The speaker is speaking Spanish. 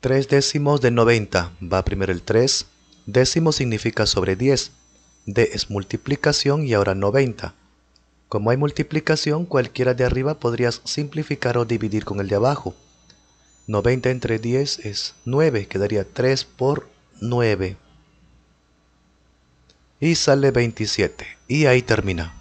3 décimos de 90, va primero el 3, décimo significa sobre 10, d es multiplicación y ahora 90. Como hay multiplicación, cualquiera de arriba podrías simplificar o dividir con el de abajo. 90 entre 10 es 9, quedaría 3 por 9. Y sale 27. Y ahí termina.